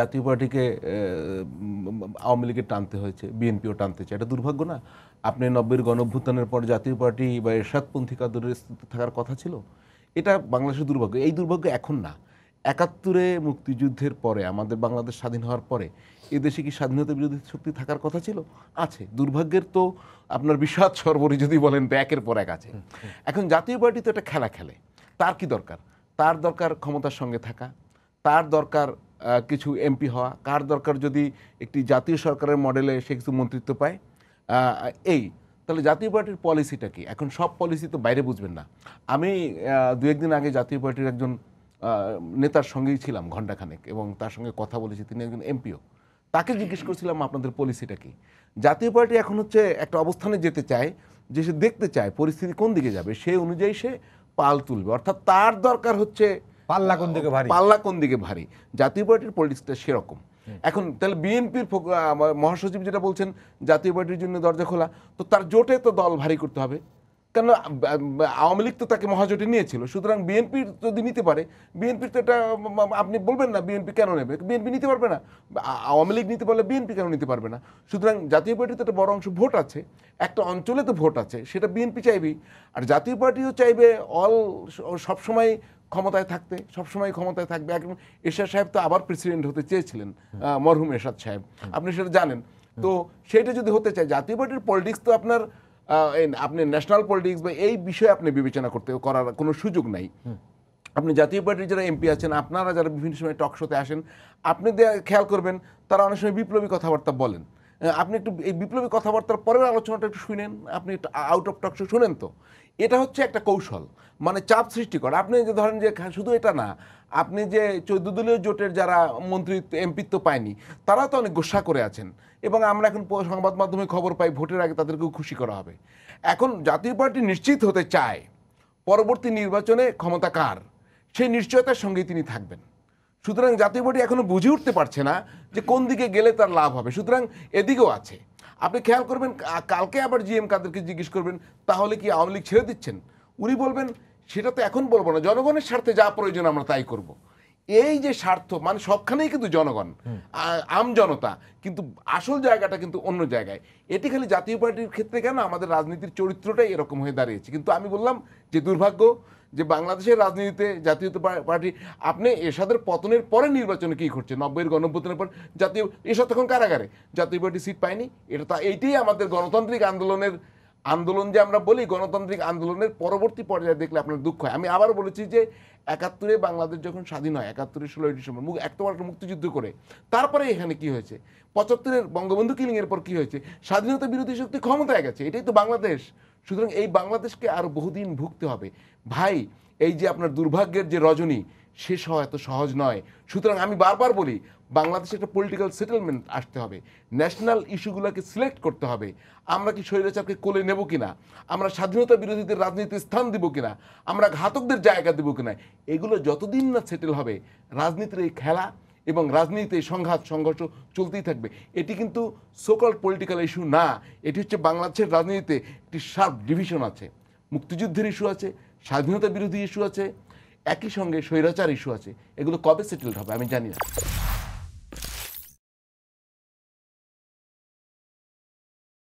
জাতীয় পার্টিকে আওয়ামী লীগের টানতে হয়েছে বিএনপিও টানতে হয়েছে এটা দুর্ভাগ্য না আপনি নব্বের গণভ্যুত্থানের পর জাতীয় পার্টি বা এরশাদপন্থী কাদরের থাকার কথা ছিল এটা বাংলাদেশের দুর্ভাগ্য এই দুর্ভাগ্য এখন না একাত্তরে মুক্তিযুদ্ধের পরে আমাদের বাংলাদেশ স্বাধীন হওয়ার পরে এদেশে কি স্বাধীনতা বিরোধী শক্তি থাকার কথা ছিল আছে দুর্ভাগ্যের তো আপনার বিষাদ সর্বরি যদি বলেন তো একের পর এক আছে এখন জাতীয় পার্টি তো একটা খেলা খেলে তার কি দরকার তার দরকার ক্ষমতার সঙ্গে থাকা তার দরকার কিছু এমপি হওয়া কার দরকার যদি একটি জাতীয় সরকারের মডেলে সে কিছু মন্ত্রিত্ব পায় এই তাহলে জাতীয় পার্টির পলিসিটা কি এখন সব পলিসি তো বাইরে বুঝবেন না আমি দু একদিন আগে জাতীয় পার্টির একজন নেতার সঙ্গেই ছিলাম ঘণ্টাখানেক এবং তার সঙ্গে কথা বলেছি তিনি একজন এমপিও তাকে জিজ্ঞেস করছিলাম আপনাদের পলিসিটা কি জাতীয় পার্টি এখন হচ্ছে একটা অবস্থানে যেতে চায় যে সে দেখতে চায় পরিস্থিতি কোন দিকে যাবে সেই অনুযায়ী সে পাল তুলবে অর্থাৎ তার দরকার হচ্ছে পাল্লা কোন দিকে ভারী পাল্লা কোন দিকে ভারী জাতীয় পার্টির পলিটিক্সটা সেরকম এখন তাহলে বিএনপির মহাসচিব যেটা বলছেন জাতীয় পার্টির জন্য দরজা খোলা তো তার জোটে তো দল ভারী করতে হবে কেন আওয়ামী লীগ তো তাকে মহাজোটে নিয়েছিল সুতরাং বিএনপির যদি নিতে পারে বিএনপির তো এটা আপনি বলবেন না বিএনপি কেন নেবে বিএনপি নিতে পারবে না আওয়ামী লীগ নিতে পারলে বিএনপি কেন নিতে পারবে না সুতরাং জাতীয় পার্টিতে একটা বড় অংশ ভোট আছে একটা অঞ্চলে তো ভোট আছে সেটা বিএনপি চাইবেই আর জাতীয় পার্টিও চাইবে অল সবসময় ক্ষমতায় থাকতে সবসময় ক্ষমতায় থাকবে একদম এরশাদ সাহেব তো আবার প্রেসিডেন্ট হতে চেয়েছিলেন মরহুম এরশাদ সাহেব আপনি সেটা জানেন তো সেটা যদি হতে চায় জাতীয় পার্টির পলিটিক্স তো আপনার আপনি ন্যাশনাল পলিটিক্স বা এই বিষয়ে আপনি বিবেচনা করতে করার কোনো সুযোগ নাই আপনি জাতীয় পার্টির যারা এমপি আছেন আপনারা যারা বিভিন্ন সময় টক শোতে আসেন আপনি খেয়াল করবেন তারা অনেক সময় বিপ্লবী কথাবার্তা বলেন আপনি একটু এই বিপ্লবী কথাবার্তার পরের আলোচনাটা একটু শুনেন আপনি আউট অফ টকশো শুনেন তো এটা হচ্ছে একটা কৌশল মানে চাপ সৃষ্টি করা আপনি যে ধরেন যে শুধু এটা না আপনি যে চৌদ্দদলীয় জোটের যারা মন্ত্রী এমপিত্ব পায়নি তারা তো অনেক গোসা করে আছেন এবং আমরা এখন সংবাদ মাধ্যমে খবর পাই ভোটের আগে তাদেরকেও খুশি করা হবে এখন জাতীয় পার্টি নিশ্চিত হতে চায় পরবর্তী নির্বাচনে ক্ষমতা কার সেই নিশ্চয়তার সঙ্গেই তিনি থাকবেন সুতরাং জাতীয় পার্টি এখনও বুঝে উঠতে পারছে না যে কোন দিকে গেলে তার লাভ হবে সুতরাং এদিকেও আছে আপনি খেয়াল করবেন কালকে আবার জিএম কাদেরকে জিজ্ঞেস করবেন তাহলে কি আওয়ামী লীগ ছেড়ে দিচ্ছেন উনি বলবেন সেটা তো এখন বলবো না জনগণের স্বার্থে যা প্রয়োজন আমরা তাই করবো এই যে স্বার্থ মানে সবখানেই কিন্তু জনগণ আম জনতা কিন্তু আসল জায়গাটা কিন্তু অন্য জায়গায় এটি খালি জাতীয় পার্টির ক্ষেত্রে কেন আমাদের রাজনীতির চরিত্রটাই এরকম হয়ে দাঁড়িয়েছে কিন্তু আমি বললাম যে দুর্ভাগ্য যে বাংলাদেশের রাজনীতিতে জাতীয় পার্টি আপনি এরশাদের পতনের পরে নির্বাচনে কী ঘটছে নব্বইয়ের গণপতনের পর জাতীয় এরশাদ তখন কারাগারে জাতীয় পার্টি সিট পায়নি এটা তা এইটাই আমাদের গণতান্ত্রিক আন্দোলনের আন্দোলন যে আমরা বলি গণতান্ত্রিক আন্দোলনের পরবর্তী পর্যায়ে দেখলে আপনার দুঃখ হয় আমি আবার বলেছি যে একাত্তরে বাংলাদেশ যখন স্বাধীন হয় একাত্তরে ষোলোই ডিসেম্বর মুখ একতবার একটা মুক্তিযুদ্ধ করে তারপরে এখানে কি হয়েছে পঁচাত্তরের বঙ্গবন্ধু কিলিংয়ের পর কি হয়েছে স্বাধীনতা বিরোধী শক্তি ক্ষমতায় গেছে এটাই তো বাংলাদেশ সুতরাং এই বাংলাদেশকে আরও বহুদিন ভুগতে হবে ভাই এই যে আপনার দুর্ভাগ্যের যে রজনী শেষ হওয়া এত সহজ নয় সুতরাং আমি বারবার বলি বাংলাদেশে একটা পলিটিক্যাল সেটেলমেন্ট আসতে হবে ন্যাশনাল ইস্যুগুলোকে সিলেক্ট করতে হবে আমরা কি স্বৈরাচারকে কোলে নেব কিনা আমরা স্বাধীনতা বিরোধীদের রাজনীতির স্থান দেব কিনা আমরা ঘাতকদের জায়গা দেব কিনা এগুলো যতদিন না সেটেল হবে রাজনীতির এই খেলা এবং রাজনীতিতে সংঘাত সংঘর্ষ চলতেই থাকবে এটি কিন্তু সোকল পলিটিক্যাল ইস্যু না এটি হচ্ছে বাংলাদেশের রাজনীতিতে একটি শার্প ডিভিশন আছে মুক্তিযুদ্ধের ইস্যু আছে স্বাধীনতা বিরোধী ইস্যু আছে একই সঙ্গে স্বৈরাচার ইস্যু আছে এগুলো কবে সেটেলড হবে আমি জানি না